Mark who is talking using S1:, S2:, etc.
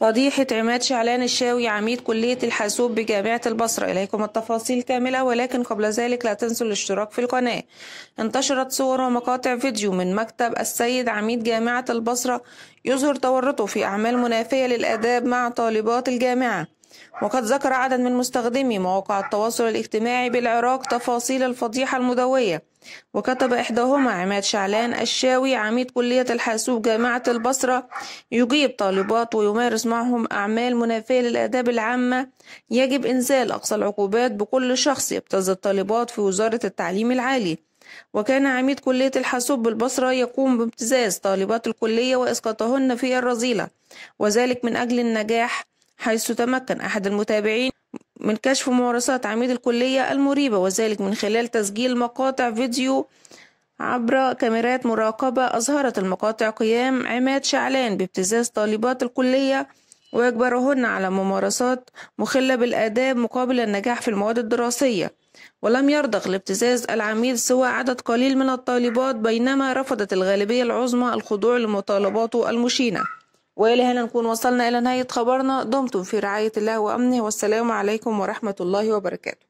S1: فضيحة عماد شعلان الشاوي عميد كلية الحاسوب بجامعة البصرة إليكم التفاصيل كاملة ولكن قبل ذلك لا تنسوا الاشتراك في القناة انتشرت صور ومقاطع فيديو من مكتب السيد عميد جامعة البصرة يظهر تورطه في أعمال منافية للآداب مع طالبات الجامعة وقد ذكر عدد من مستخدمي مواقع التواصل الاجتماعي بالعراق تفاصيل الفضيحة المدوية وكتب إحداهما عماد شعلان الشاوي عميد كلية الحاسوب جامعة البصرة يجيب طالبات ويمارس معهم أعمال منافية للآداب العامة يجب إنزال أقصى العقوبات بكل شخص يبتز الطالبات في وزارة التعليم العالي وكان عميد كلية الحاسوب بالبصرة يقوم بابتزاز طالبات الكلية وإسقاطهن في الرذيلة وذلك من أجل النجاح حيث تمكن أحد المتابعين من كشف ممارسات عميد الكلية المريبة وذلك من خلال تسجيل مقاطع فيديو عبر كاميرات مراقبة أظهرت المقاطع قيام عماد شعلان بابتزاز طالبات الكلية ويجبرهن على ممارسات مخلة بالآداب مقابل النجاح في المواد الدراسية ولم يرضخ لابتزاز العميد سوى عدد قليل من الطالبات بينما رفضت الغالبية العظمى الخضوع لمطالباته المشينة وإلى هنا نكون وصلنا إلى نهاية خبرنا دمتم في رعاية الله وأمنه والسلام عليكم ورحمة الله وبركاته